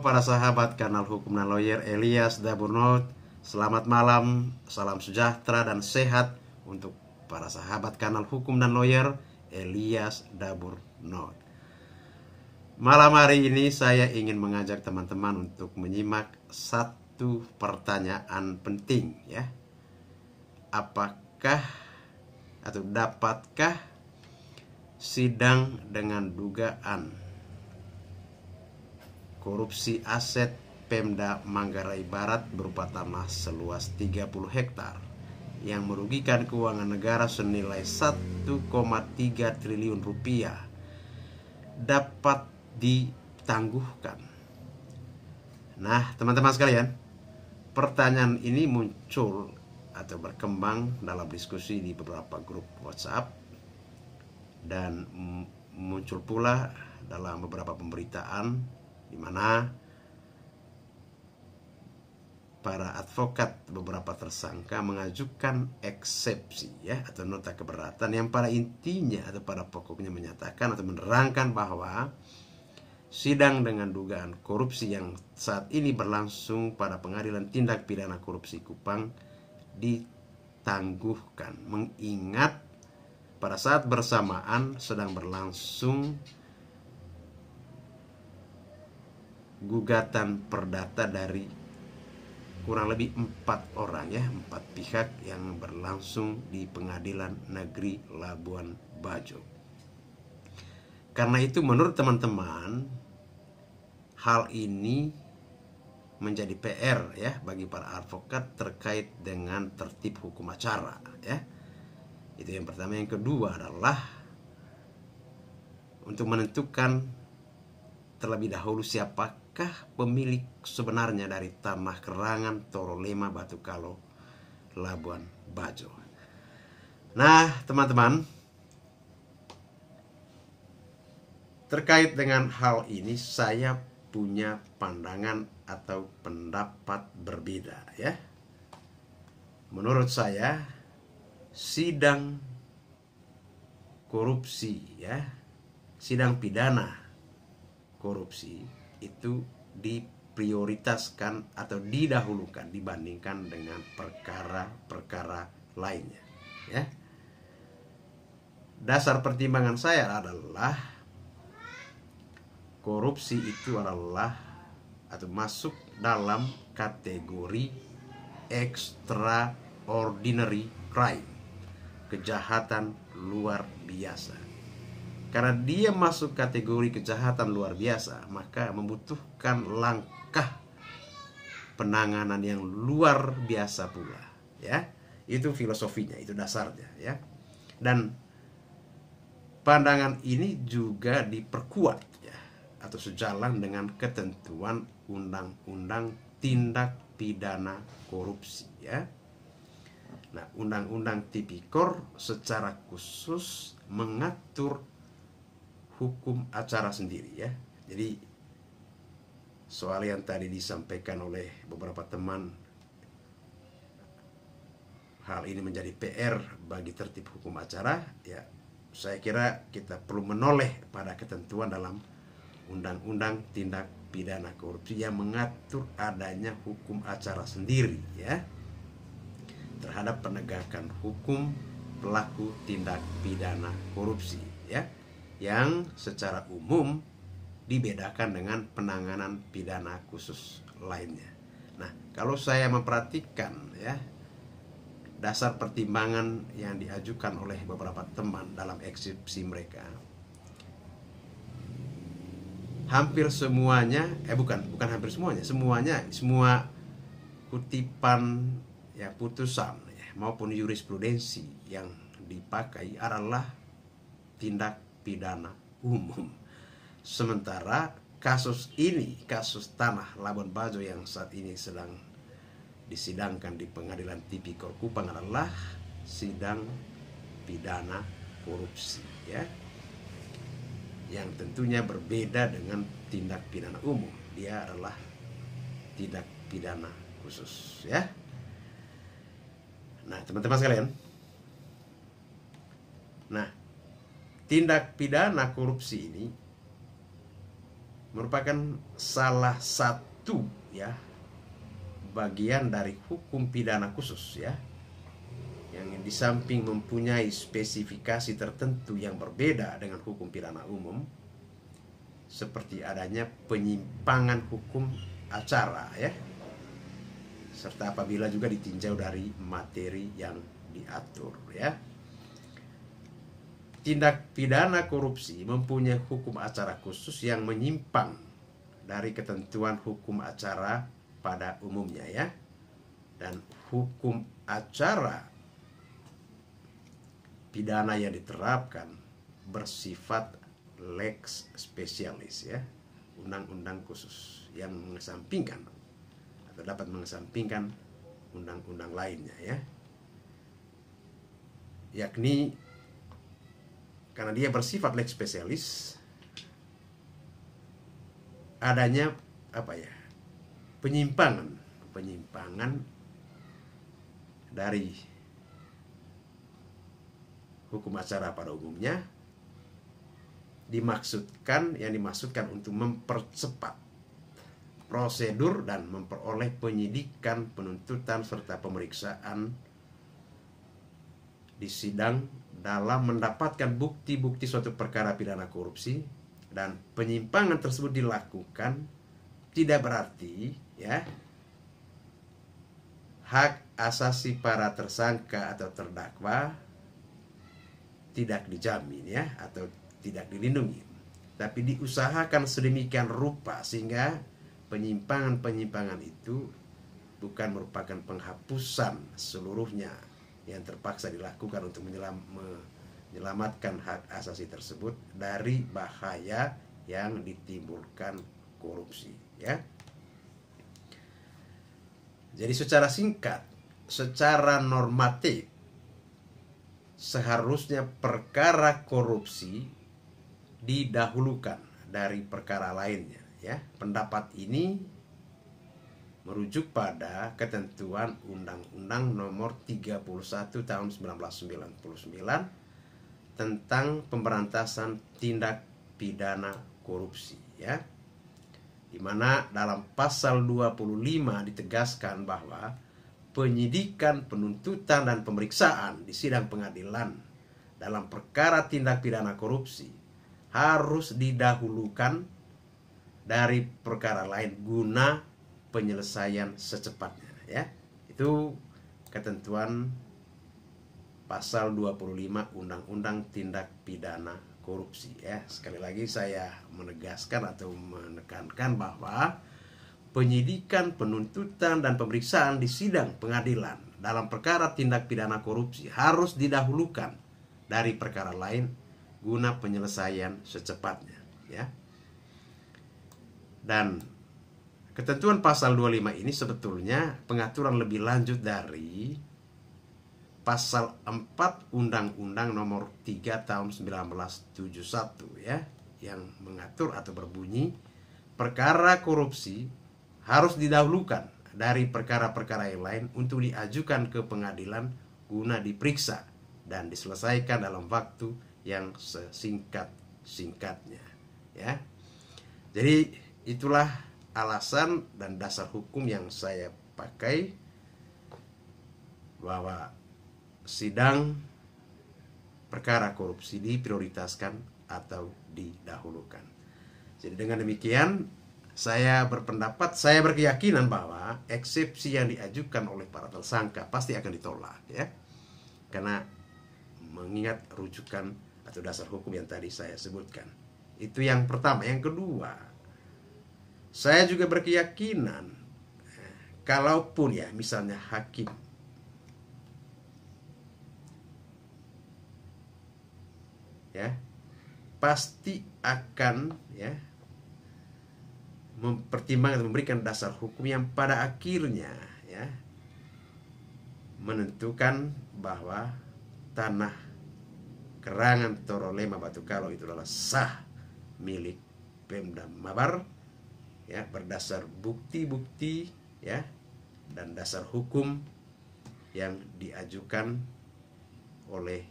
para sahabat kanal Hukum dan Lawyer Elias Daburnot, Selamat malam, salam sejahtera dan sehat untuk para sahabat kanal Hukum dan Lawyer Elias Daburnot. Malam hari ini saya ingin mengajak teman-teman untuk menyimak satu pertanyaan penting ya Apakah atau dapatkah sidang dengan dugaan korupsi aset Pemda Manggarai Barat berupa tanah seluas 30 hektar yang merugikan keuangan negara senilai 1,3 triliun rupiah dapat ditangguhkan. Nah, teman-teman sekalian, pertanyaan ini muncul atau berkembang dalam diskusi di beberapa grup WhatsApp dan muncul pula dalam beberapa pemberitaan di mana para advokat beberapa tersangka mengajukan eksepsi ya atau nota keberatan yang pada intinya atau pada pokoknya menyatakan atau menerangkan bahwa sidang dengan dugaan korupsi yang saat ini berlangsung pada pengadilan tindak pidana korupsi Kupang ditangguhkan mengingat pada saat bersamaan sedang berlangsung gugatan perdata dari kurang lebih empat orang ya empat pihak yang berlangsung di pengadilan negeri Labuan Bajo. Karena itu menurut teman-teman hal ini menjadi PR ya bagi para advokat terkait dengan tertib hukum acara ya. Itu yang pertama, yang kedua adalah untuk menentukan terlebih dahulu siapa siapakah pemilik sebenarnya dari tanah kerangan Torolema Batu Kalo Labuan Bajo. Nah, teman-teman, terkait dengan hal ini saya punya pandangan atau pendapat berbeda ya. Menurut saya sidang korupsi ya, sidang pidana korupsi itu diprioritaskan atau didahulukan dibandingkan dengan perkara-perkara lainnya ya dasar pertimbangan saya adalah korupsi itu adalah atau masuk dalam kategori extraordinary crime kejahatan luar biasa karena dia masuk kategori kejahatan luar biasa, maka membutuhkan langkah penanganan yang luar biasa pula, ya. Itu filosofinya, itu dasarnya, ya. Dan pandangan ini juga diperkuat ya, atau sejalan dengan ketentuan undang-undang tindak pidana korupsi ya. Nah, undang-undang tipikor secara khusus mengatur hukum acara sendiri ya. Jadi soal yang tadi disampaikan oleh beberapa teman hal ini menjadi PR bagi tertib hukum acara ya saya kira kita perlu menoleh pada ketentuan dalam undang-undang tindak pidana korupsi yang mengatur adanya hukum acara sendiri ya terhadap penegakan hukum pelaku tindak pidana korupsi ya yang secara umum dibedakan dengan penanganan pidana khusus lainnya. Nah, kalau saya memperhatikan ya dasar pertimbangan yang diajukan oleh beberapa teman dalam eksepsi mereka hampir semuanya eh bukan bukan hampir semuanya semuanya semua kutipan ya putusan ya, maupun jurisprudensi yang dipakai adalah tindak pidana umum. Sementara kasus ini, kasus tanah Labuan Bajo yang saat ini sedang disidangkan di pengadilan tipikor Kupang adalah sidang pidana korupsi ya yang tentunya berbeda dengan tindak pidana umum dia adalah tindak pidana khusus ya nah teman-teman sekalian nah tindak pidana korupsi ini merupakan salah satu ya bagian dari hukum pidana khusus ya yang di samping mempunyai spesifikasi tertentu yang berbeda dengan hukum pidana umum seperti adanya penyimpangan hukum acara ya serta apabila juga ditinjau dari materi yang diatur ya tindak pidana korupsi mempunyai hukum acara khusus yang menyimpang dari ketentuan hukum acara pada umumnya ya. Dan hukum acara pidana yang diterapkan bersifat lex specialis ya, undang-undang khusus yang mengesampingkan atau dapat mengesampingkan undang-undang lainnya ya. Yakni karena dia bersifat leg spesialis adanya apa ya penyimpangan penyimpangan dari hukum acara pada umumnya dimaksudkan yang dimaksudkan untuk mempercepat prosedur dan memperoleh penyidikan, penuntutan serta pemeriksaan di sidang dalam mendapatkan bukti-bukti suatu perkara pidana korupsi dan penyimpangan tersebut dilakukan tidak berarti ya hak asasi para tersangka atau terdakwa tidak dijamin ya atau tidak dilindungi tapi diusahakan sedemikian rupa sehingga penyimpangan-penyimpangan itu bukan merupakan penghapusan seluruhnya yang terpaksa dilakukan untuk menyelam, menyelamatkan hak asasi tersebut dari bahaya yang ditimbulkan korupsi ya. Jadi secara singkat, secara normatif seharusnya perkara korupsi didahulukan dari perkara lainnya ya. Pendapat ini merujuk pada ketentuan Undang-Undang Nomor 31 Tahun 1999 tentang pemberantasan tindak pidana korupsi ya. Di mana dalam pasal 25 ditegaskan bahwa penyidikan, penuntutan dan pemeriksaan di sidang pengadilan dalam perkara tindak pidana korupsi harus didahulukan dari perkara lain guna penyelesaian secepatnya ya. Itu ketentuan pasal 25 Undang-Undang Tindak Pidana Korupsi ya. Sekali lagi saya menegaskan atau menekankan bahwa penyidikan, penuntutan dan pemeriksaan di sidang pengadilan dalam perkara tindak pidana korupsi harus didahulukan dari perkara lain guna penyelesaian secepatnya ya. Dan Ketentuan pasal 25 ini sebetulnya pengaturan lebih lanjut dari pasal 4 Undang-Undang nomor 3 tahun 1971 ya yang mengatur atau berbunyi perkara korupsi harus didahulukan dari perkara-perkara yang lain untuk diajukan ke pengadilan guna diperiksa dan diselesaikan dalam waktu yang sesingkat-singkatnya ya. Jadi itulah alasan dan dasar hukum yang saya pakai bahwa sidang perkara korupsi diprioritaskan atau didahulukan. Jadi dengan demikian saya berpendapat, saya berkeyakinan bahwa eksepsi yang diajukan oleh para tersangka pasti akan ditolak ya. Karena mengingat rujukan atau dasar hukum yang tadi saya sebutkan. Itu yang pertama, yang kedua, saya juga berkeyakinan kalaupun ya misalnya hakim ya pasti akan ya mempertimbangkan memberikan dasar hukum yang pada akhirnya ya menentukan bahwa tanah kerangan Torolema Batu Kalau itu adalah sah milik Pemda Mabar ya berdasar bukti-bukti ya dan dasar hukum yang diajukan oleh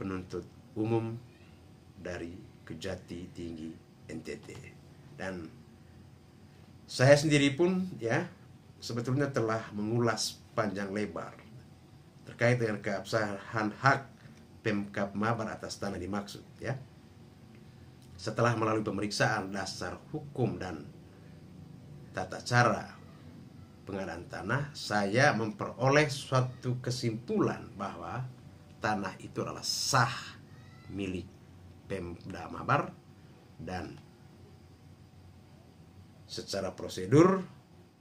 penuntut umum dari Kejati Tinggi NTT dan saya sendiri pun ya sebetulnya telah mengulas panjang lebar terkait dengan keabsahan hak Pemkap Mabar atas tanah dimaksud ya setelah melalui pemeriksaan dasar hukum dan tata cara pengadaan tanah, saya memperoleh suatu kesimpulan bahwa tanah itu adalah sah milik Pemda Mabar dan secara prosedur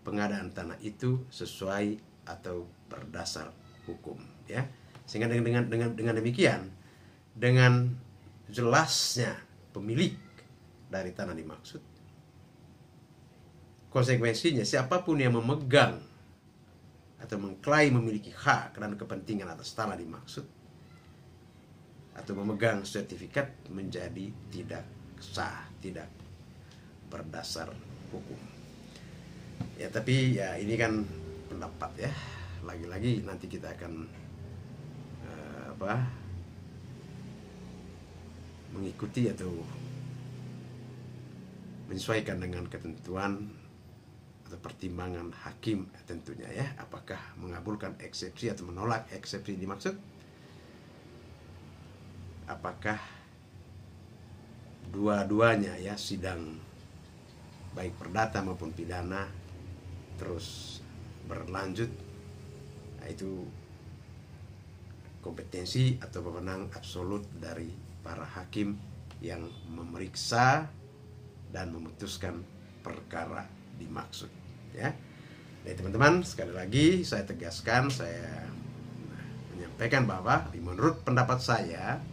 pengadaan tanah itu sesuai atau berdasar hukum ya. Sehingga dengan dengan dengan, demikian dengan jelasnya pemilik dari tanah dimaksud. Konsekuensinya siapapun yang memegang atau mengklaim memiliki hak dan kepentingan atas tanah dimaksud atau memegang sertifikat menjadi tidak sah, tidak berdasar hukum. Ya tapi ya ini kan pendapat ya. Lagi-lagi nanti kita akan uh, apa mengikuti atau menyesuaikan dengan ketentuan atau pertimbangan hakim eh, tentunya ya apakah mengabulkan eksepsi atau menolak eksepsi dimaksud apakah dua-duanya ya sidang baik perdata maupun pidana terus berlanjut nah, itu kompetensi atau pemenang absolut dari para hakim yang memeriksa dan memutuskan perkara dimaksud ya. Jadi teman-teman sekali lagi saya tegaskan saya menyampaikan bahwa menurut pendapat saya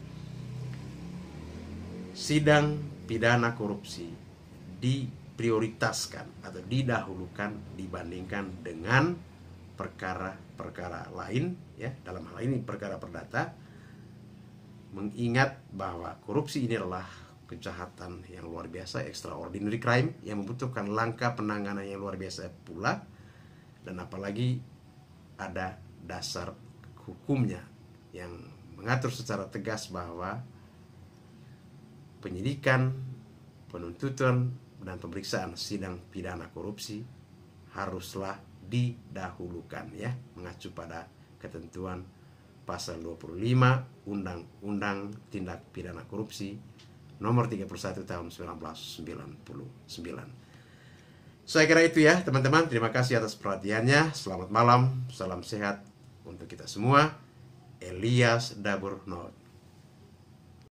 sidang pidana korupsi diprioritaskan atau didahulukan dibandingkan dengan perkara-perkara lain ya dalam hal ini perkara perdata mengingat bahwa korupsi ini adalah kejahatan yang luar biasa, extraordinary crime yang membutuhkan langkah penanganan yang luar biasa pula dan apalagi ada dasar hukumnya yang mengatur secara tegas bahwa penyidikan, penuntutan dan pemeriksaan sidang pidana korupsi haruslah didahulukan ya mengacu pada ketentuan pasal 25 Undang-Undang Tindak Pidana Korupsi nomor 31 tahun 1999. Saya kira itu ya teman-teman, terima kasih atas perhatiannya. Selamat malam, salam sehat untuk kita semua. Elias Dabur Not.